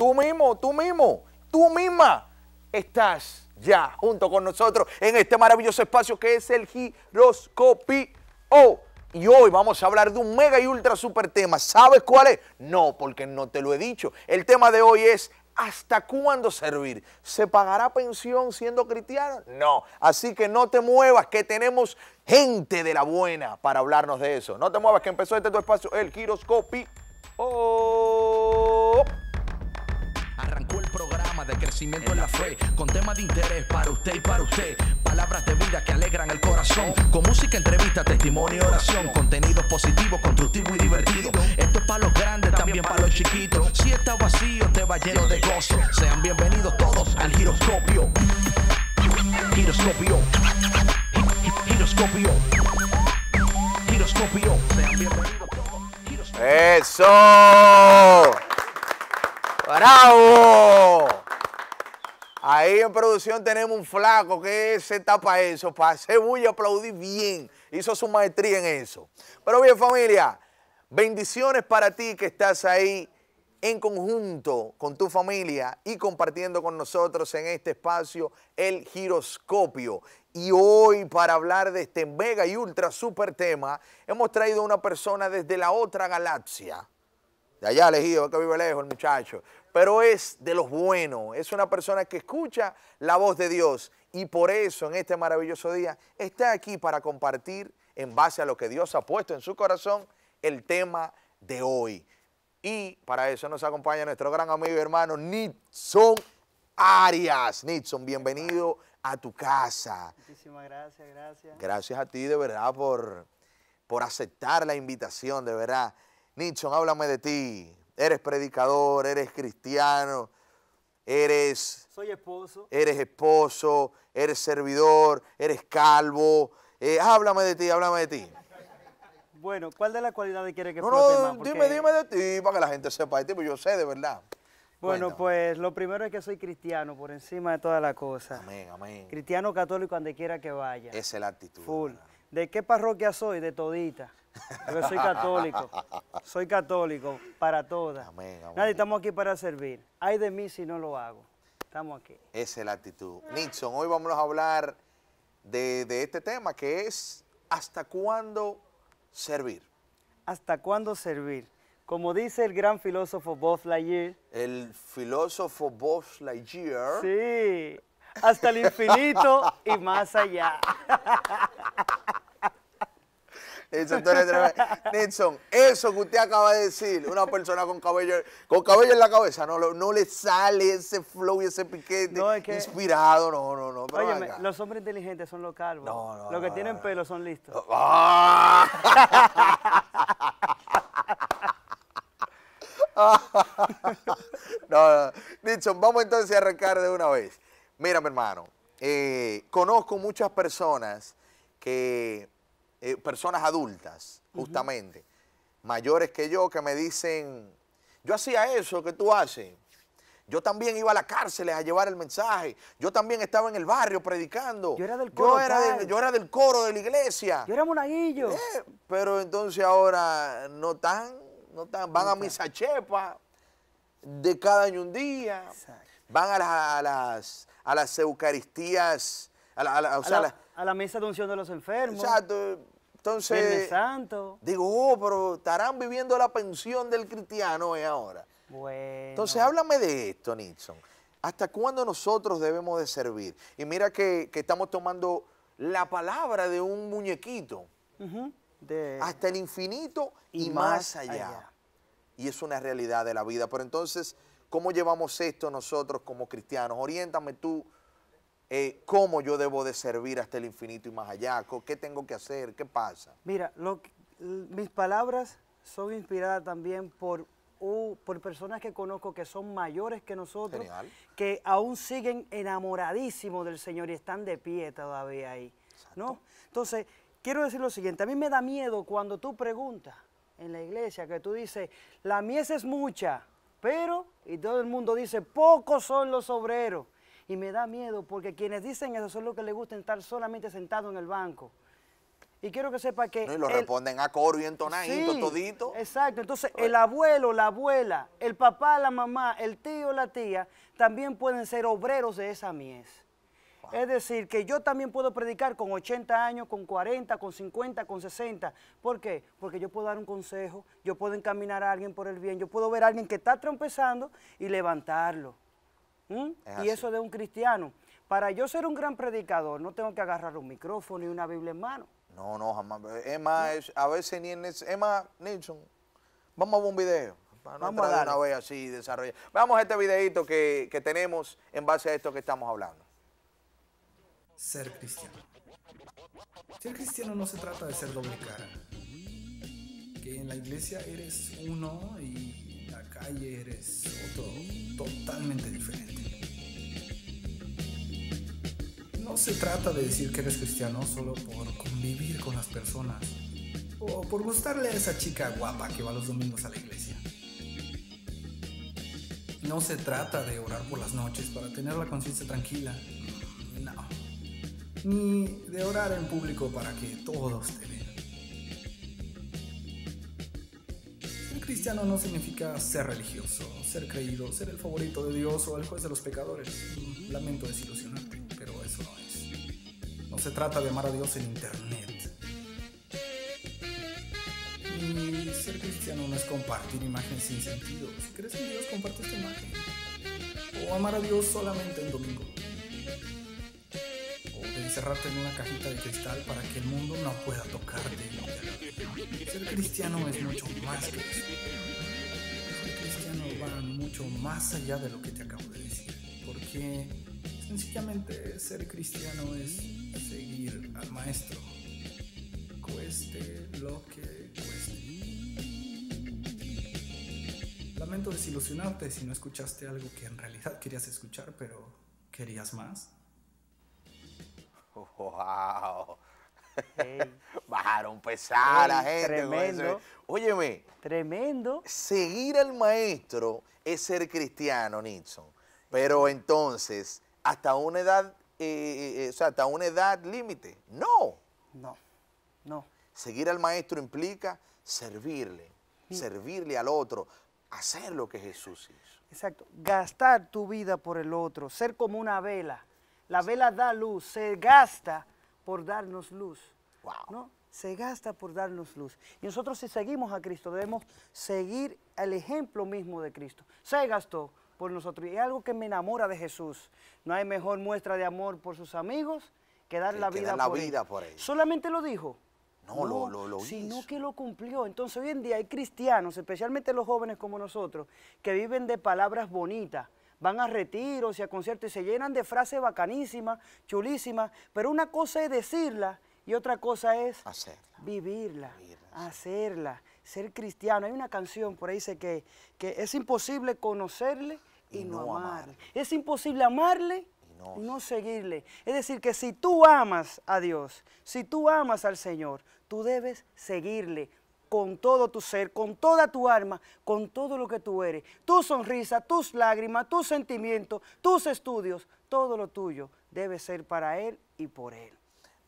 Tú mismo, tú mismo, tú misma estás ya junto con nosotros en este maravilloso espacio que es el giroscopio. Y hoy vamos a hablar de un mega y ultra super tema. ¿Sabes cuál es? No, porque no te lo he dicho. El tema de hoy es ¿hasta cuándo servir? ¿Se pagará pensión siendo cristiano? No. Así que no te muevas, que tenemos gente de la buena para hablarnos de eso. No te muevas, que empezó este tu espacio, el giroscopio crecimiento en la fe, con temas de interés para usted y para usted. Palabras de vida que alegran el corazón, con música, entrevista, testimonio, oración, Contenido positivo, constructivo y divertido. Esto es para los grandes, también para los chiquitos. Si está vacío, te va lleno de gozo. Sean bienvenidos todos al giroscopio. Giroscopio. Giroscopio. Giroscopio. Sean bienvenidos Eso. Bravo! Ahí en producción tenemos un flaco que se tapa eso, para hacer a aplaudir bien. Hizo su maestría en eso. Pero bien, familia, bendiciones para ti que estás ahí en conjunto con tu familia y compartiendo con nosotros en este espacio el giroscopio. Y hoy para hablar de este mega y ultra super tema, hemos traído a una persona desde la otra galaxia. De allá elegido, que vive lejos el muchacho pero es de los buenos. Es una persona que escucha la voz de Dios y por eso en este maravilloso día está aquí para compartir en base a lo que Dios ha puesto en su corazón el tema de hoy. Y para eso nos acompaña nuestro gran amigo y hermano Nitson Arias. Nitson, bienvenido a tu casa. Muchísimas gracias, gracias. Gracias a ti de verdad por, por aceptar la invitación, de verdad. Nitson, háblame de ti eres predicador, eres cristiano, eres... Soy esposo. Eres esposo, eres servidor, eres calvo. Eh, háblame de ti, háblame de ti. Bueno, ¿cuál de las cualidades quiere que no, no, dime, dime de ti, para que la gente sepa de ti, pues yo sé de verdad. Bueno, pues lo primero es que soy cristiano por encima de toda la cosa. Amén, amén. Cristiano católico donde quiera que vaya. Esa es la actitud. Full. ¿De qué parroquia soy? De todita. soy católico. Soy católico para todas. Amén, Nadie, estamos aquí para servir. Hay de mí si no lo hago. Estamos aquí. Esa es la actitud. Nixon, hoy vamos a hablar de, este tema que es ¿hasta cuándo servir? ¿Hasta cuándo servir? Como dice el gran filósofo Bob Lightyear. El filósofo la Lightyear. Sí, hasta el infinito y más allá. Nelson, eso que usted acaba de decir, una persona con cabello, con cabello en la cabeza, no, le sale ese flow y ese piquete inspirado, no, no, no. los hombres inteligentes son los calvos. los que tienen pelo son listos. no, no. vamos entonces a arrancar de una vez. Mira, mi hermano, eh, conozco muchas personas que eh, personas adultas, justamente, mayores que yo, que me dicen, yo hacía eso que tú haces. Yo también iba a las cárceles a llevar el mensaje. Yo también estaba en el barrio predicando. Yo era del coro. Yo era, de, del coro de la iglesia. Yo era monaguillo. Eh, pero entonces ahora no tan no Van a misa chepa de cada año un día. Van a, las a, las, a las eucaristías, a, o sea, a la mesa de unción de los enfermos. Exacto. Entonces, Santo. digo, oh, pero estarán viviendo la pensión del cristiano eh, ahora. Bueno. Entonces, háblame de esto, Nixon. ¿Hasta cuándo nosotros debemos de servir? Y mira que, estamos tomando la palabra de un muñequito. Hasta el infinito y, más, allá. allá. Y es una realidad de la vida. Pero entonces, ¿cómo llevamos esto nosotros como cristianos? Oriéntame tú eh, cómo yo debo de servir hasta el infinito y más allá, qué tengo que hacer, qué pasa. Mira, mis palabras son inspiradas también por, por personas que conozco que son mayores que nosotros, que aún siguen enamoradísimos del Señor y están de pie todavía ahí. ¿no? Entonces, quiero decir lo siguiente, a mí me da miedo cuando tú preguntas en la iglesia, que tú dices, la mies es mucha, pero, y todo el mundo dice, pocos son los obreros. Y me da miedo porque quienes dicen eso son los que les gusta estar solamente sentado en el banco. Y quiero que sepa que... y lo responden a coro y entonadito, todito. Exacto. Entonces, el abuelo, la abuela, el papá, la mamá, el tío, la tía, también pueden ser obreros de esa mies. Es decir, que yo también puedo predicar con 80 años, con 40, con 50, con 60. ¿Por qué? Porque yo puedo dar un consejo, yo puedo encaminar a alguien por el bien, yo puedo ver a alguien que está trompezando y levantarlo. ¿Mm? y eso de un cristiano. Para yo ser un gran predicador, no tengo que agarrar un micrófono y una Biblia en mano. No, no, jamás. Es más, ¿Mm? a veces ni en... Emma Nilsson, vamos a ver un video. vamos a una vez así desarrollar. Vamos este videito que, que tenemos en base a esto que estamos hablando. Ser cristiano. Ser cristiano no se trata de ser doble cara. Que en la iglesia eres uno y en la calle eres otro totalmente diferente. No se trata de decir que eres cristiano solo por convivir con las personas o por gustarle a esa chica guapa que va los domingos a la iglesia. No se trata de orar por las noches para tener la conciencia tranquila. No. Ni de orar en público para que todos te vean. Ser cristiano no significa ser religioso, ser creído, ser el favorito de Dios o el juez de los pecadores. Lamento desilusionarte se trata de amar a Dios en Internet. Y ser cristiano no es compartir imágenes sin sentido. Si crees en Dios, comparte esta imagen. O amar a Dios solamente el domingo. O encerrarte en una cajita de cristal para que el mundo no pueda tocarte. Ser cristiano es mucho más que eso. Ser cristiano va mucho más allá de lo que te acabo de decir. Porque sencillamente ser cristiano es seguir al maestro, cueste lo que cueste. Lamento desilusionarte si no escuchaste algo que en realidad querías escuchar, pero querías más. ¡Wow! Bajaron a la gente. Tremendo. Óyeme. Tremendo. Seguir al maestro es ser cristiano, Nixon. Pero entonces, hasta una edad o sea, hasta una edad límite. No. No, no. Seguir al maestro implica servirle, servirle al otro, hacer lo que Jesús hizo. Exacto. Gastar tu vida por el otro, ser como una vela. La vela da luz, se gasta por darnos luz. Wow. ¿no? Se gasta por darnos luz. Y nosotros si seguimos a Cristo debemos seguir el ejemplo mismo de Cristo. Se gastó, por nosotros. Y es algo que me enamora de Jesús. No hay mejor muestra de amor por sus amigos que dar la, vida, por vida, ellos. Solamente lo dijo. No, lo, lo, lo Sino que lo cumplió. Entonces hoy en día hay cristianos, especialmente los jóvenes como nosotros, que viven de palabras bonitas. Van a retiros y a conciertos y se llenan de frases bacanísimas, chulísimas. Pero una cosa es decirla y otra cosa es vivirla hacerla ser cristiano. Hay una canción por ahí dice que, que es imposible conocerle y, no, amarle. Es imposible amarle y no. seguirle. Es decir, que si tú amas a Dios, si tú amas al Señor, tú debes seguirle, con todo tu ser, con toda tu alma, con todo lo que tú eres. Tu sonrisa, tus lágrimas, tus sentimientos, tus estudios, todo lo tuyo debe ser para Él y por Él.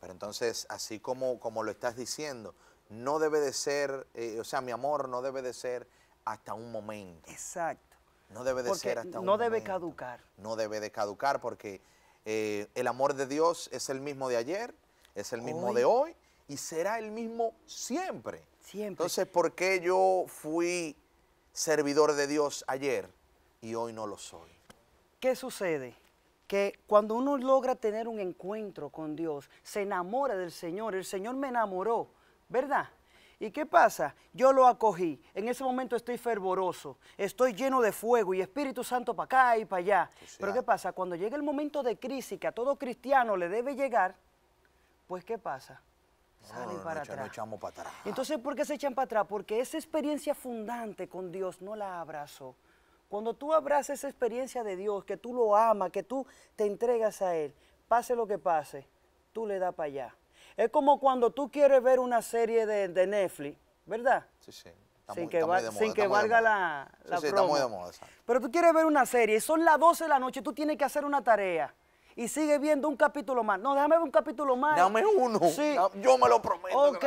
Pero entonces, así como, como lo estás diciendo, no debe de ser, eh, o sea, mi amor no debe de ser hasta un momento. Exacto. No debe de ser hasta un momento. No debe caducar. No debe de caducar porque eh, el amor de Dios es el mismo de ayer, es el mismo de hoy y será el mismo siempre. Siempre. Entonces, ¿por qué yo fui servidor de Dios ayer y hoy no lo soy? ¿Qué sucede? que cuando uno logra tener un encuentro con Dios, se enamora del Señor. El Señor me enamoró. ¿verdad? ¿Y qué pasa? Yo lo acogí. En ese momento estoy fervoroso, estoy lleno de fuego y Espíritu Santo para acá y para allá. Pero ¿qué pasa? Cuando llega el momento de crisis que a todo cristiano le debe llegar, pues ¿qué pasa? Salen ah, para atrás. Entonces, ¿por qué se echan para atrás? Porque esa experiencia fundante con Dios no la abrazó. Cuando tú abrazas esa experiencia de Dios, que tú lo amas, que tú te entregas a Él, pase lo que pase, tú le das para allá es como cuando tú quieres ver una serie de, Netflix, ¿verdad? Sí, sí. sin que, sin que valga la, la Pero tú quieres ver una serie, son las 12 de la noche, tú tienes que hacer una tarea y sigue viendo un capítulo más. No, déjame ver un capítulo más. Dame uno. Sí. Yo me lo prometo. Ok.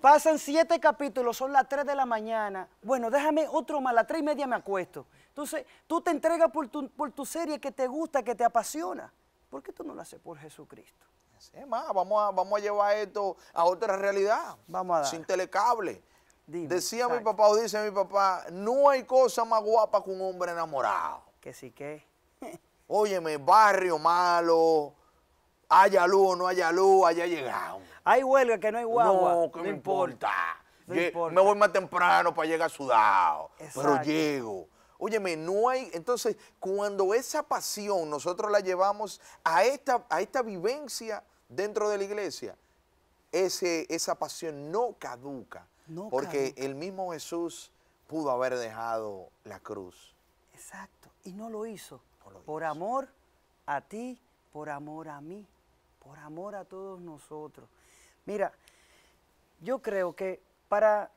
Pasan siete capítulos, son las 3 de la mañana. Bueno, déjame otro más, a las 3 y media me acuesto. Entonces, tú te entregas por tu, por tu serie que te gusta, que te apasiona. ¿Por qué tú no lo haces por Jesucristo? Es más, vamos a, vamos a llevar esto a otra realidad. Vamos a dar. Sin telecable. Decía mi papá, o dice mi papá, no hay cosa más guapa que un hombre enamorado. Que sí que. Óyeme, barrio malo, haya luz o no haya luz, allá llegamos. Hay huelga que no hay guagua. No, que no importa. Me voy más temprano para llegar sudado, pero llego. Óyeme, no hay. Entonces, cuando esa pasión nosotros la llevamos a esta, a esta vivencia dentro de la iglesia, ese, esa pasión no caduca. porque el mismo Jesús pudo haber dejado la cruz. Exacto. Y no lo hizo. por amor a ti, por amor a mí, por amor a todos nosotros. Mira, yo creo que para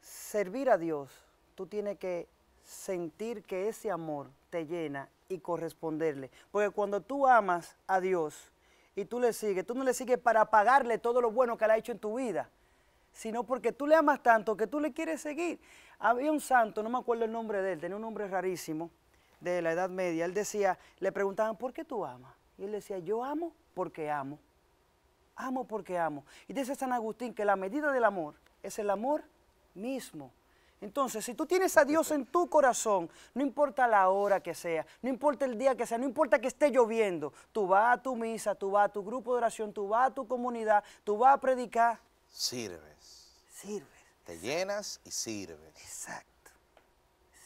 servir a Dios, tú tienes que sentir que ese amor te llena y corresponderle. Porque cuando tú amas a Dios y tú le sigues, tú no le sigues para pagarle todo lo bueno que le ha hecho en tu vida, sino porque tú le amas tanto que tú le quieres seguir. Había un santo, no me acuerdo el nombre de él, tenía un nombre rarísimo de la Edad Media. Él decía, le preguntaban, ¿por qué tú amas? Y él decía, yo amo porque amo. Amo porque amo. Y dice San Agustín que la medida del amor es el amor mismo. Entonces, si tú tienes a Dios en tu corazón, no importa la hora que sea, no importa el día que sea, no importa que esté lloviendo, tú vas a tu misa, tú vas a tu grupo de oración, tú vas a tu comunidad, tú vas a predicar. Sirves. Sirves. Te llenas y sirves. Exacto.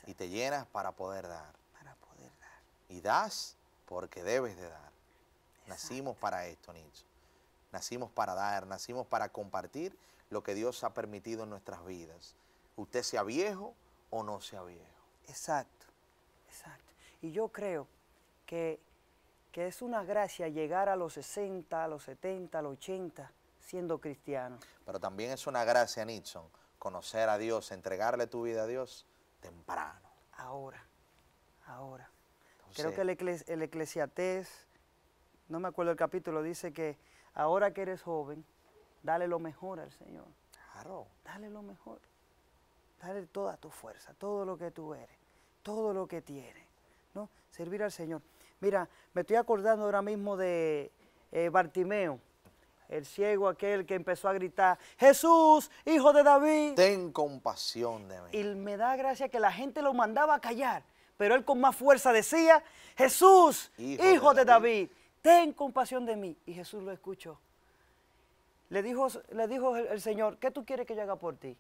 Y te llenas para poder dar. Para poder dar. Y das porque debes de dar. Nacimos para esto, Nietzsche. Nacimos para dar, nacimos para compartir lo que Dios ha permitido en nuestras vidas usted sea viejo o no sea viejo. Exacto, exacto. Y yo creo que, que es una gracia llegar a los 60, a los 70, a los 80 siendo cristiano. Pero también es una gracia, Nixon, conocer a Dios, entregarle tu vida a Dios temprano. Ahora, ahora. creo que el, el no me acuerdo el capítulo, dice que ahora que eres joven, dale lo mejor al Señor. Claro. Dale lo mejor. Darle toda tu fuerza, todo lo que tú eres, todo lo que tienes, ¿no? Servir al Señor. Mira, me estoy acordando ahora mismo de eh, Bartimeo, el ciego aquel que empezó a gritar, Jesús, hijo de David. Ten compasión de mí. Y me da gracia que la gente lo mandaba a callar, pero él con más fuerza decía, Jesús, hijo, de, David. ten compasión de mí. Y Jesús lo escuchó. Le dijo, le dijo el, el Señor, ¿qué tú quieres que yo haga por ti?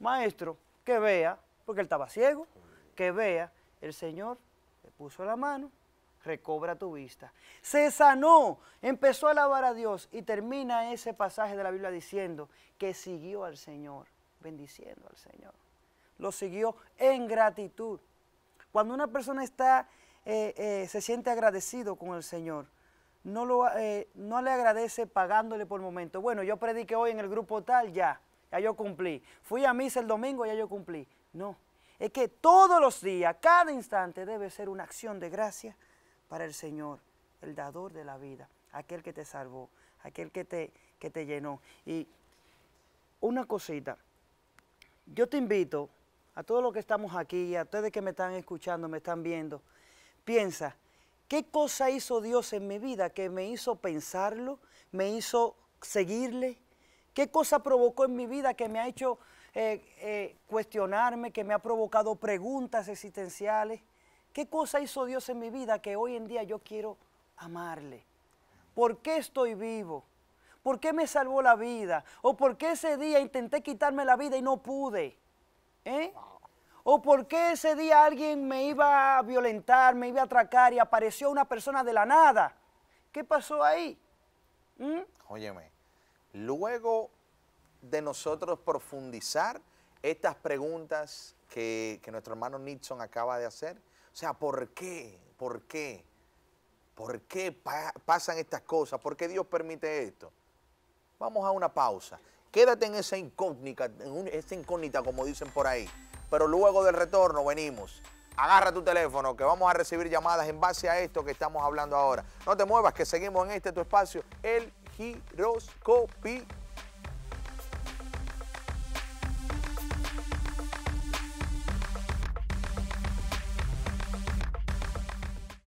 Maestro, que vea, porque él estaba ciego, que vea, el Señor le puso la mano, recobra tu vista. Se sanó, empezó a alabar a Dios y termina ese pasaje de la Biblia diciendo que siguió al Señor, bendiciendo al Señor. Lo siguió en gratitud. Cuando una persona está, eh, eh, se siente agradecido con el Señor, no, lo, eh, no le agradece pagándole por momento. Bueno, yo prediqué hoy en el grupo tal, ya ya yo cumplí. Fui a misa el domingo, ya yo cumplí. No, es que todos los días, cada instante debe ser una acción de gracia para el Señor, el dador de la vida, aquel que te salvó, aquel que te, que te llenó. Y una cosita, yo te invito a todos los que estamos aquí, a ustedes que me están escuchando, me están viendo, piensa, ¿qué cosa hizo Dios en mi vida que me hizo pensarlo, me hizo seguirle, ¿Qué cosa provocó en mi vida que me ha hecho eh, eh, cuestionarme, que me ha provocado preguntas existenciales? ¿Qué cosa hizo Dios en mi vida que hoy en día yo quiero amarle? ¿Por qué estoy vivo? ¿Por qué me salvó la vida? ¿O por qué ese día intenté quitarme la vida y no pude? ¿Eh? ¿O por qué ese día alguien me iba a violentar, me iba a atracar y apareció una persona de la nada? ¿Qué pasó ahí? ¿Mm? Óyeme luego de nosotros profundizar estas preguntas que, nuestro hermano Nixon acaba de hacer, o sea, ¿por qué? ¿Por qué? ¿Por qué pasan estas cosas? ¿Por qué Dios permite esto? Vamos a una pausa. Quédate en esa incógnita, en esa incógnita como dicen por ahí. Pero luego del retorno venimos. Agarra tu teléfono que vamos a recibir llamadas en base a esto que estamos hablando ahora. No te muevas que seguimos en este tu espacio, el giroscopio.